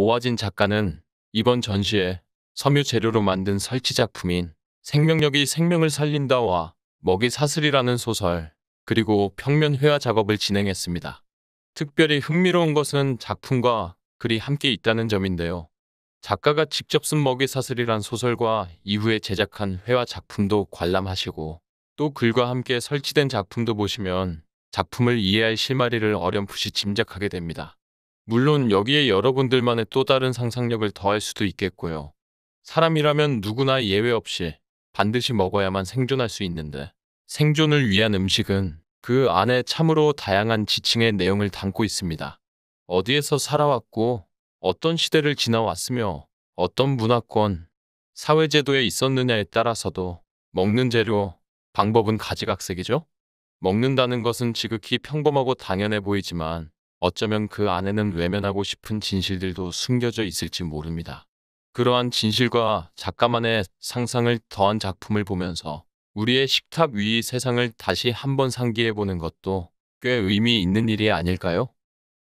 오화진 작가는 이번 전시에 섬유 재료로 만든 설치 작품인 생명력이 생명을 살린다와 먹이 사슬이라는 소설 그리고 평면 회화 작업을 진행했습니다. 특별히 흥미로운 것은 작품과 글이 함께 있다는 점인데요. 작가가 직접 쓴 먹이 사슬이란 소설과 이후에 제작한 회화 작품도 관람하시고 또 글과 함께 설치된 작품도 보시면 작품을 이해할 실마리를 어렴풋이 짐작하게 됩니다. 물론 여기에 여러분들만의 또 다른 상상력을 더할 수도 있겠고요. 사람이라면 누구나 예외 없이 반드시 먹어야만 생존할 수 있는데 생존을 위한 음식은 그 안에 참으로 다양한 지층의 내용을 담고 있습니다. 어디에서 살아왔고 어떤 시대를 지나왔으며 어떤 문화권, 사회제도에 있었느냐에 따라서도 먹는 재료, 방법은 가지각색이죠? 먹는다는 것은 지극히 평범하고 당연해 보이지만 어쩌면 그 안에는 외면하고 싶은 진실들도 숨겨져 있을지 모릅니다. 그러한 진실과 작가만의 상상을 더한 작품을 보면서 우리의 식탁 위 세상을 다시 한번 상기해보는 것도 꽤 의미 있는 일이 아닐까요?